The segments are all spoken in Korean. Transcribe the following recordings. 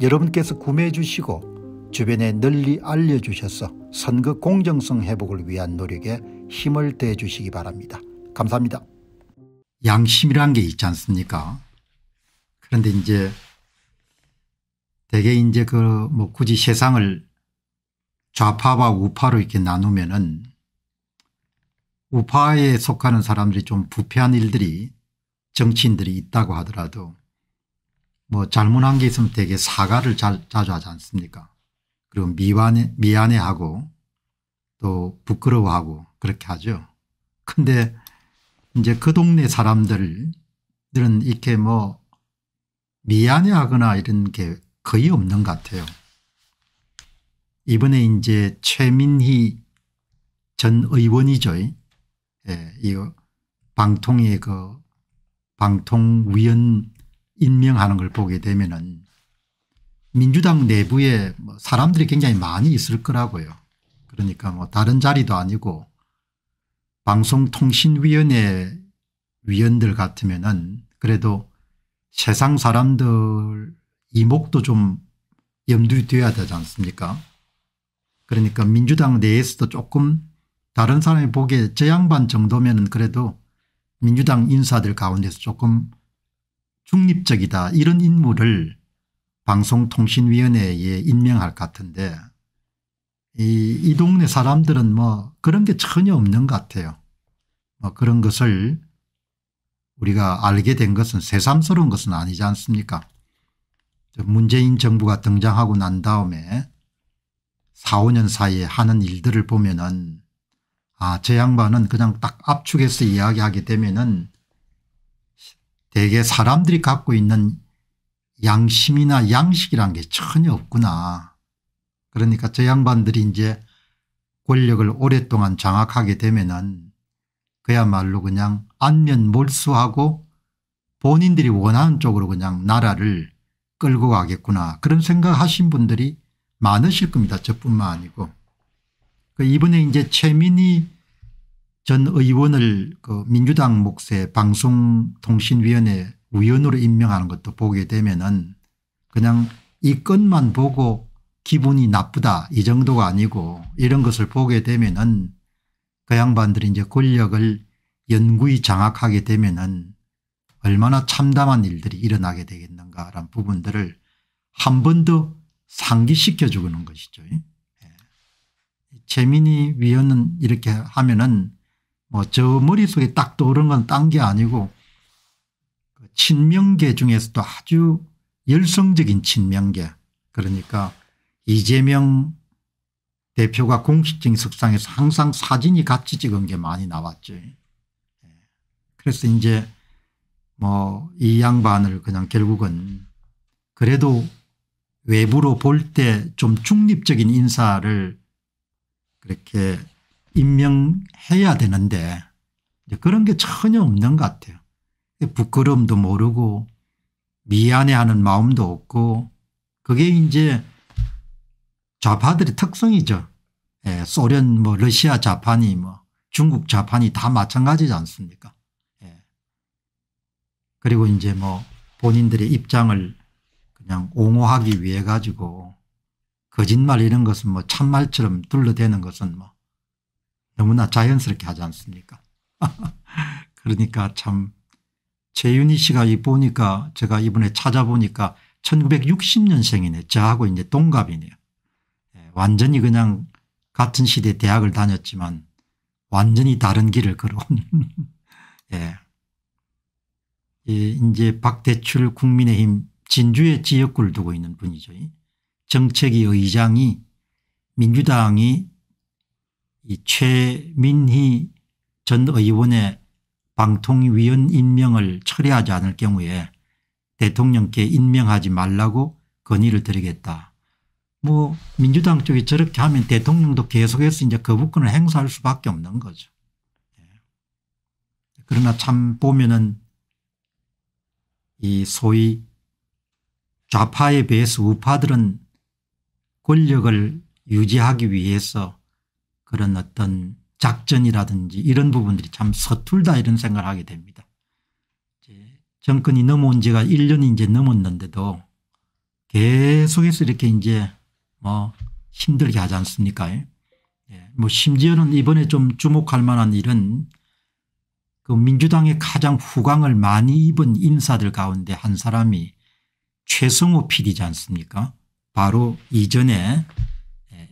여러분께서 구매해 주시고 주변에 널리 알려주셔서 선거 공정성 회복을 위한 노력에 힘을 대 주시기 바랍니다. 감사합니다. 양심이란 게 있지 않습니까 그런데 이제 대개 이제 그 뭐 굳이 세상을 좌파와 우파로 이렇게 나누면은 우파에 속하는 사람들이 좀 부패한 일들이 정치인들이 있다고 하더라도 뭐 잘못한 게 있으면 되게 사과를 잘, 자주 하지 않습니까? 그리고 미안해, 미안해하고 또 부끄러워하고 그렇게 하죠. 근데 이제 그 동네 사람들은 이렇게 뭐 미안해하거나 이런 게 거의 없는 것 같아요. 이번에 이제 최민희 전 의원이죠. 예, 이 방통의 그 방통위원 임명하는 걸 보게 되면은 민주당 내부에 뭐 사람들이 굉장히 많이 있을 거라고요. 그러니까 뭐 다른 자리도 아니고 방송통신위원회 위원들 같으면은 그래도 세상 사람들 이목도 좀 염두에 둬야 되지 않습니까? 그러니까 민주당 내에서도 조금 다른 사람이 보기에 저 양반 정도면은 그래도 민주당 인사들 가운데서 조금 중립적이다 이런 인물을 방송통신위원회에 임명할 것 같은데 이, 이 동네 사람들은 뭐 그런 게 전혀 없는 것 같아요. 뭐 그런 것을 우리가 알게 된 것은 새삼스러운 것은 아니지 않습니까 문재인 정부가 등장하고 난 다음에 4, 5년 사이에 하는 일들을 보면은 아, 저 양반은 그냥 딱 압축해서 이야기하게 되면은 대개 사람들이 갖고 있는 양심이나 양식이란 게 전혀 없구나. 그러니까 저 양반들이 이제 권력을 오랫동안 장악하게 되면은 그야말로 그냥 안면 몰수하고 본인들이 원하는 쪽으로 그냥 나라를 끌고 가겠구나 그런 생각하신 분들이 많으실 겁니다. 저뿐만 아니고. 그 이번에 이제 최민희 전 의원을 그 민주당 목의 방송통신위원회 위원으로 임명하는 것도 보게 되면은 그냥 이 건만 보고 기분이 나쁘다 이 정도가 아니고 이런 것을 보게 되면은 그 양반들이 이제 권력을 연구히 장악하게 되면은 얼마나 참담한 일들이 일어나게 되겠는가라는 부분들을 한 번 더 상기시켜 주는 것이죠. 예. 최민희 위원은 이렇게 하면은 뭐저 머릿속에 딱 떠오른 건 딴 게 아니고 그 친명계 중에서도 아주 열성적인 친명계 그러니까 이재명 대표가 공식적인 석상에서 항상 사진이 같이 찍은 게 많이 나왔죠. 예. 그래서 이제 뭐 이 양반을 그냥 결국은 그래도 외부로 볼 때 좀 중립적인 인사를 그렇게 임명 해야 되는데 그런 게 전혀 없는 것 같아요. 부끄러움도 모르고 미안해하는 마음도 없고 그게 이제 좌파들의 특성이죠. 예, 소련 뭐 러시아 좌파니 뭐 중국 좌파니 다 마찬가지지 않습니까 예. 그리고 이제 뭐 본인들의 입장을 그냥 옹호하기 위해 가지고 거짓말 이런 것은 뭐 참말처럼 둘러대는 것은 뭐 너무나 자연스럽게 하지 않습니까? 그러니까 참 최윤희 씨가 보니까 제가 이번에 찾아보니까 1960년생이네. 저하고 이제 동갑이네요. 예, 완전히 그냥 같은 시대 대학을 다녔지만 완전히 다른 길을 걸어온 예. 예, 이제 박대출 국민의힘 진주의 지역구를 두고 있는 분이죠. 정책위 의장이 민주당이 이 최민희 전 의원의 방통위원 임명을 철회하지 않을 경우에 대통령께 임명하지 말라고 건의를 드리겠다. 뭐 민주당 쪽이 저렇게 하면 대통령도 계속해서 이제 거부권을 행사할 수밖에 없는 거죠. 예. 그러나 참 보면은 이 소위 좌파에 비해서 우파들은 권력을 유지하기 위해서 그런 어떤 작전이라든지 이런 부분들이 참 서툴다 이런 생각을 하게 됩니다. 정권이 넘어온 지가 1년이 이제 넘었는데도 계속해서 이렇게 이제 뭐 힘들게 하지 않습니까? 예. 뭐 심지어는 이번에 좀 주목할 만한 일은 그 민주당의 가장 후광을 많이 입은 인사들 가운데 한 사람이 최성호 PD지 않습니까? 바로 이전에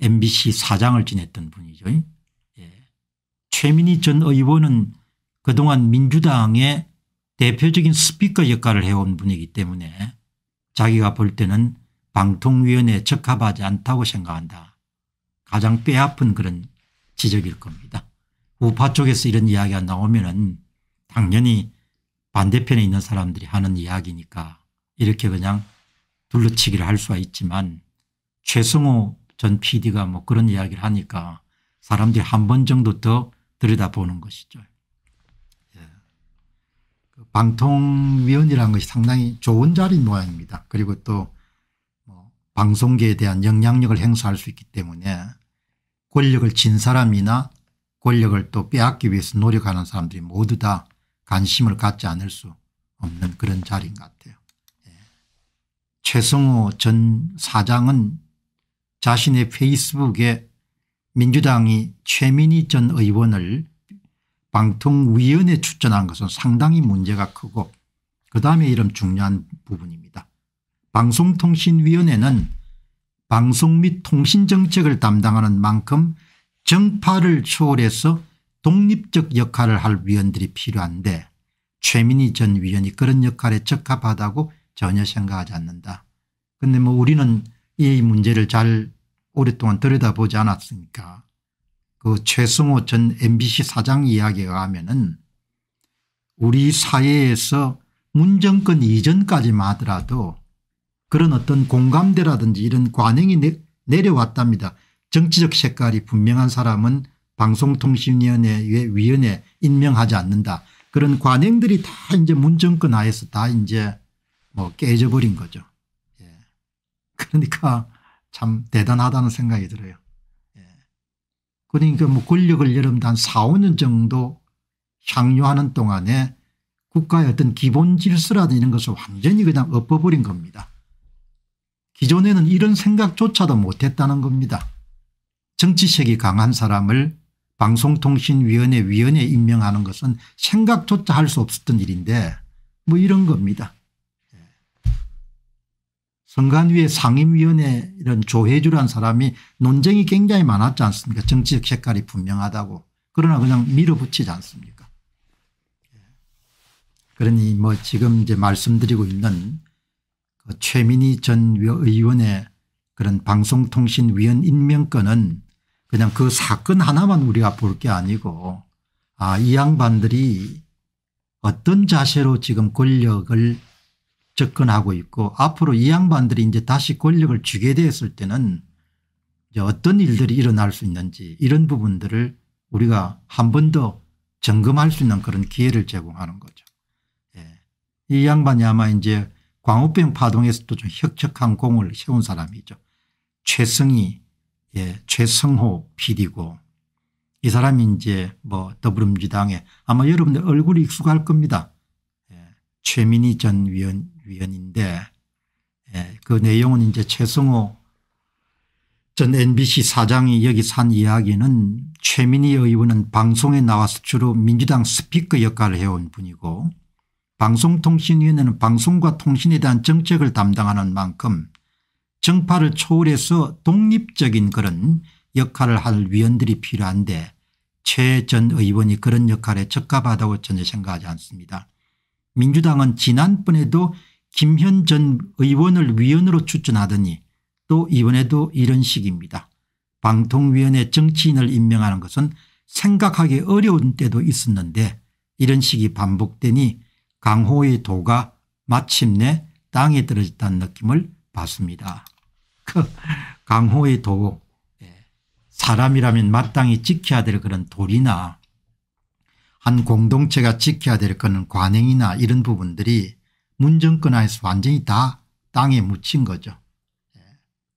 MBC 사장을 지냈던 분이죠. 예. 최민희 전 의원은 그동안 민주당의 대표적인 스피커 역할을 해온 분이기 때문에 자기가 볼 때는 방통위원회에 적합하지 않다고 생각한다. 가장 뼈아픈 그런 지적일 겁니다. 우파 쪽에서 이런 이야기가 나오면 은 당연히 반대편에 있는 사람들이 하는 이야기니까 이렇게 그냥 둘러치기를 할 수가 있지만 최승호 전 PD가 뭐 그런 이야기를 하니까 사람들이 한 번 정도 더 들여다보는 것이죠. 예. 그 방통위원이라는 것이 상당히 좋은 자리 모양입니다. 그리고 또뭐 방송계에 대한 영향력을 행사할 수 있기 때문에 권력을 진 사람이나 권력을 또 빼앗기 위해서 노력하는 사람들이 모두 다 관심을 갖지 않을 수 없는 그런 자리인 것 같아요. 예. 최성호 전 사장은 자신의 페이스북에 민주당이 최민희 전 의원을 방통위원회 추천한 것은 상당히 문제가 크고 그다음에 이런 중요한 부분입니다. 방송통신위원회는 방송 및 통신정책을 담당하는 만큼 정파를 초월해서 독립적 역할을 할 위원들이 필요한데 최민희 전 위원이 그런 역할에 적합하다고 전혀 생각하지 않는다. 그런데 뭐 우리는 이 문제를 잘 오랫동안 들여다보지 않았습니까 그 최승호 전 mbc 사장 이야기가 하면은 우리 사회에서 문정권 이전까지만 하더라도 그런 어떤 공감대라든지 이런 관행이 내, 내려왔답니다. 정치적 색깔이 분명한 사람은 방송통신위원회 위원회 임명하지 않는다. 그런 관행들이 다 이제 문정권 하에서 다 이제 뭐 깨져버린 거죠. 그러니까 참 대단하다는 생각이 들어요. 예. 그러니까 뭐 권력을 여러분도 한 4, 5년 정도 향유하는 동안에 국가의 어떤 기본 질서라든 이런 것을 완전히 그냥 엎어버린 겁니다. 기존에는 이런 생각조차도 못했다는 겁니다. 정치색이 강한 사람을 방송통신위원회 위원에 임명하는 것은 생각조차 할 수 없었던 일인데 뭐 이런 겁니다. 선관위의 상임위원회 이런 조혜주란 사람이 논쟁이 굉장히 많았지 않습니까 정치적 색깔이 분명하다고 그러나 그냥 밀어붙이지 않습니까 예. 그러니 뭐 지금 이제 말씀드리고 있는 그 최민희 전 의원의 그런 방송통신위원 임명권은 그냥 그 사건 하나만 우리가 볼 게 아니고 아이 양반들이 어떤 자세로 지금 권력을 접근하고 있고 앞으로 이 양반들이 이제 다시 권력을 쥐게 되었을 때는 어떤 일들이 일어날 수 있는지 이런 부분들을 우리가 한 번 더 점검할 수 있는 그런 기회를 제공하는 거죠. 예. 이 양반이 아마 이제 광우병 파동에서도 좀 혁혁한 공을 세운 사람이죠. 최성희, 예, 최성호 PD고 이 사람이 이제 뭐 더불어민주당에 아마 여러분들 얼굴이 익숙할 겁니다. 예. 최민희 전 위원 위원인데 예, 그 내용은 이제 최승호 전 MBC 사장이 여기 산 이야기는 최민희 의원은 방송에 나와서 주로 민주당 스피커 역할을 해온 분이고 방송통신위원회는 방송과 통신에 대한 정책을 담당하는 만큼 정파를 초월해서 독립적인 그런 역할을 할 위원들이 필요한데 최 전 의원이 그런 역할에 적합하다고 전혀 생각하지 않습니다. 민주당은 지난번에도 김현 전 의원을 위원으로 추천하더니 또 이번에도 이런 식입니다. 방통위원회 정치인을 임명하는 것은 생각하기 어려운 때도 있었는데 이런 식이 반복되니 강호의 도가 마침내 땅에 떨어졌다는 느낌을 받습니다. 그 강호의 도 예, 사람이라면 마땅히 지켜야 될 그런 도리나 한 공동체가 지켜야 될 그런 관행이나 이런 부분들이 문정권하에서 완전히 다 땅에 묻힌 거죠. 예.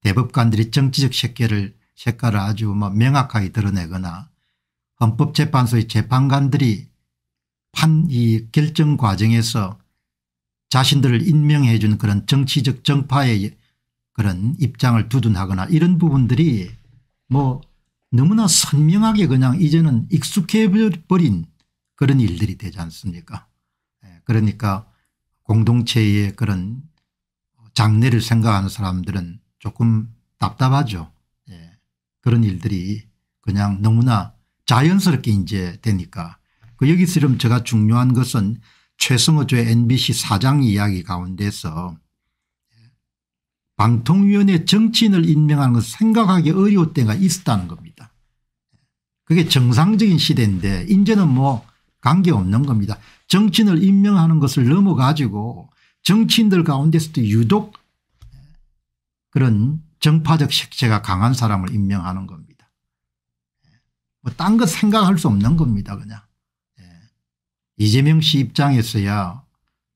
대법관들이 정치적 색깔을, 색깔을 아주 뭐 명확하게 드러내거나 헌법재판소의 재판관들이 판 이 결정 과정에서 자신들을 임명해 준 그런 정치적 정파의 그런 입장을 두둔하거나 이런 부분들이 뭐 너무나 선명하게 그냥 이제는 익숙해버린 그런 일들이 되지 않습니까 예. 그러니까 공동체의 그런 장래를 생각하는 사람들은 조금 답답하죠. 예. 그런 일들이 그냥 너무나 자연스럽게 이제 되니까 그 여기서 좀 제가 중요한 것은 최승호조의 MBC 사장 이야기 가운데서 방통위원회 정치인을 임명하는 것을 생각하기 어려울 때가 있었다는 겁니다. 그게 정상적인 시대인데 이제는 뭐 관계없는 겁니다. 정치인을 임명하는 것을 넘어가지고 정치인들 가운데서도 유독 그런 정파적 색채가 강한 사람을 임명하는 겁니다. 뭐딴 것 생각할 수 없는 겁니다 그냥. 예. 이재명 씨 입장에서야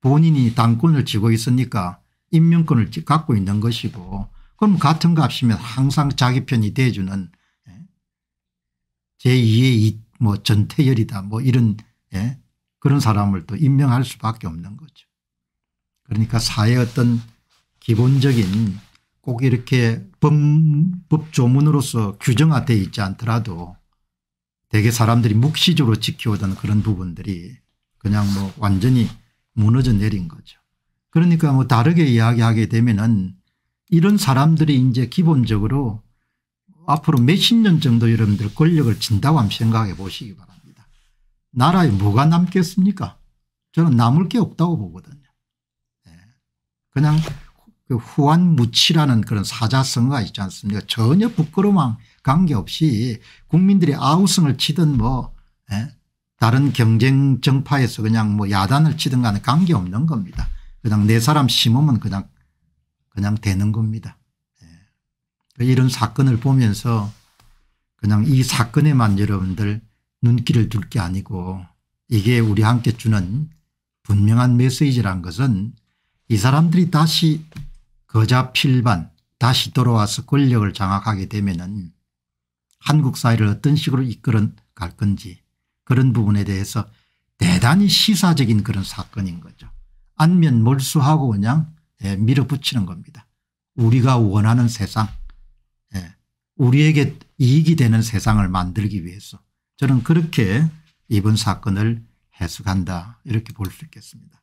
본인이 당권을 쥐고 있으니까 임명권을 갖고 있는 것이고 그럼 같은 값이면 항상 자기 편이 돼주는 예. 제2의 뭐 전태열이다 뭐 이런 예? 그런 사람을 또 임명할 수밖에 없는 거죠. 그러니까 사회 어떤 기본적인 꼭 이렇게 법, 법조문으로서 규정화되어 있지 않더라도 대개 사람들이 묵시적으로 지켜오던 그런 부분들이 그냥 뭐 완전히 무너져 내린 거죠. 그러니까 뭐 다르게 이야기하게 되면은 이런 사람들이 이제 기본적으로 앞으로 몇십 년 정도 여러분들 권력을 진다고 한번 생각해 보시기 바랍니다. 나라에 뭐가 남겠습니까? 저는 남을 게 없다고 보거든요. 예. 그냥 그 후한 무치라는 그런 사자성어가 있지 않습니까? 전혀 부끄러움 관계없이 국민들이 아우성을 치든 뭐 예. 다른 경쟁 정파에서 그냥 뭐 야단을 치든 간에 관계없는 겁니다. 그냥 내 사람 심으면 그냥 그냥 되는 겁니다. 예. 그 이런 사건을 보면서 그냥 이 사건에만 여러분들 눈길을 둘 게 아니고 이게 우리 함께 주는 분명한 메시지란 것은 이 사람들이 다시 거자필반 다시 돌아와서 권력을 장악하게 되면은 한국 사회를 어떤 식으로 이끌어갈 건지 그런 부분에 대해서 대단히 시사적인 그런 사건인 거죠. 안면 몰수하고 그냥 예, 밀어붙이는 겁니다. 우리가 원하는 세상 예, 우리에게 이익이 되는 세상을 만들기 위해서 저는 그렇게 이번 사건을 해석한다 이렇게 볼 수 있겠습니다.